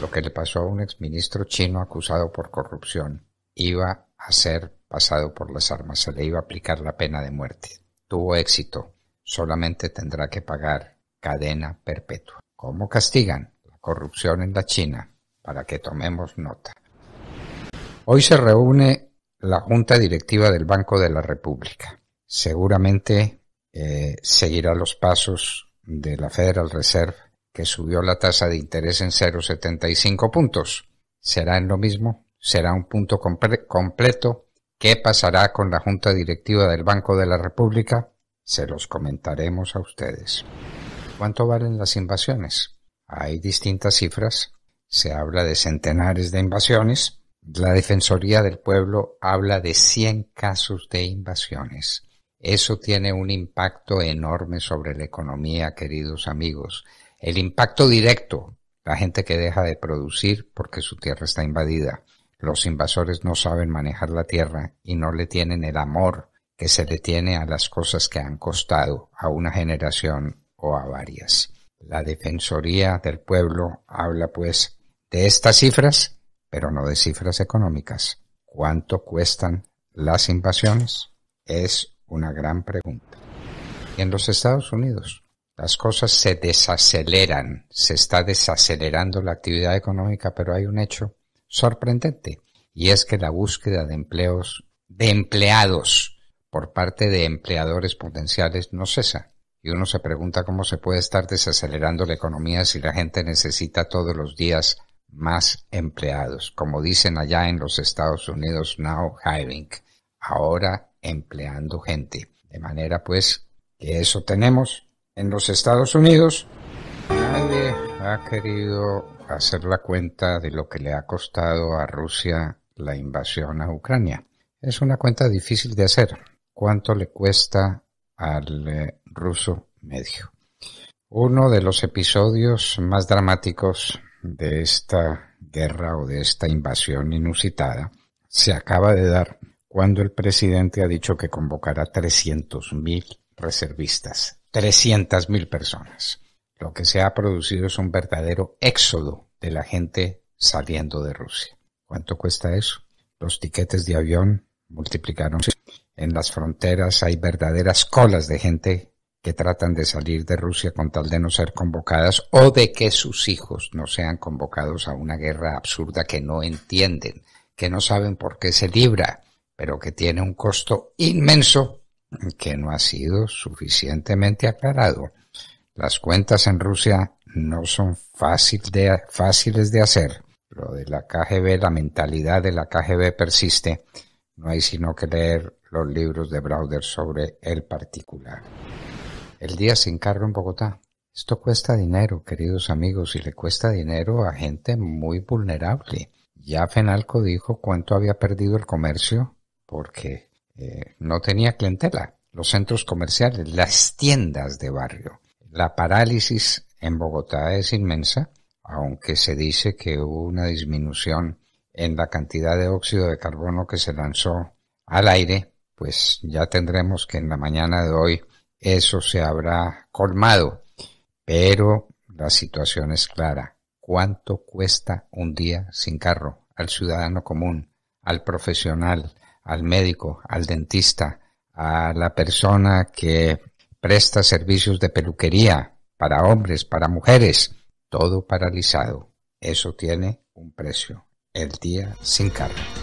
lo que le pasó a un exministro chino acusado por corrupción iba a ser pasado por las armas, se le iba a aplicar la pena de muerte. Tuvo éxito, solamente tendrá que pagar cadena perpetua. ¿Cómo castigan la corrupción en la China? Para que tomemos nota. Hoy se reúne la Junta Directiva del Banco de la República. Seguramente eh, seguirá los pasos de la Federal Reserve subió la tasa de interés en 0,75 puntos. ¿Será en lo mismo? ¿Será un punto completo? ¿Qué pasará con la Junta Directiva del Banco de la República? Se los comentaremos a ustedes. ¿Cuánto valen las invasiones? Hay distintas cifras. Se habla de centenares de invasiones. La Defensoría del Pueblo habla de 100 casos de invasiones. Eso tiene un impacto enorme sobre la economía, queridos amigos. El impacto directo, la gente que deja de producir porque su tierra está invadida. Los invasores no saben manejar la tierra y no le tienen el amor que se le tiene a las cosas que han costado a una generación o a varias. La Defensoría del Pueblo habla pues de estas cifras, pero no de cifras económicas. ¿Cuánto cuestan las invasiones? Es una gran pregunta. en los Estados Unidos, las cosas se desaceleran, se está desacelerando la actividad económica, pero hay un hecho sorprendente y es que la búsqueda de empleos, de empleados por parte de empleadores potenciales no cesa. Y uno se pregunta cómo se puede estar desacelerando la economía si la gente necesita todos los días más empleados. Como dicen allá en los Estados Unidos, now hiring, ahora empleando gente. De manera pues que eso tenemos en los Estados Unidos, nadie ha querido hacer la cuenta de lo que le ha costado a Rusia la invasión a Ucrania. Es una cuenta difícil de hacer. ¿Cuánto le cuesta al eh, ruso medio? Uno de los episodios más dramáticos de esta guerra o de esta invasión inusitada se acaba de dar cuando el presidente ha dicho que convocará 300.000 reservistas, 300.000 personas. Lo que se ha producido es un verdadero éxodo de la gente saliendo de Rusia. ¿Cuánto cuesta eso? Los tiquetes de avión multiplicaron. En las fronteras hay verdaderas colas de gente que tratan de salir de Rusia con tal de no ser convocadas o de que sus hijos no sean convocados a una guerra absurda que no entienden, que no saben por qué se libra, pero que tiene un costo inmenso que no ha sido suficientemente aclarado. Las cuentas en Rusia no son fáciles de hacer. Lo de la KGB, la mentalidad de la KGB persiste. No hay sino que leer los libros de Browder sobre el particular. El día sin cargo en Bogotá. Esto cuesta dinero, queridos amigos, y le cuesta dinero a gente muy vulnerable. Ya Fenalco dijo cuánto había perdido el comercio porque eh, no tenía clientela. Los centros comerciales, las tiendas de barrio. La parálisis en Bogotá es inmensa, aunque se dice que hubo una disminución en la cantidad de óxido de carbono que se lanzó al aire, pues ya tendremos que en la mañana de hoy eso se habrá colmado. Pero la situación es clara. ¿Cuánto cuesta un día sin carro al ciudadano común, al profesional, al médico, al dentista, a la persona que presta servicios de peluquería para hombres, para mujeres, todo paralizado. Eso tiene un precio. El día sin carne.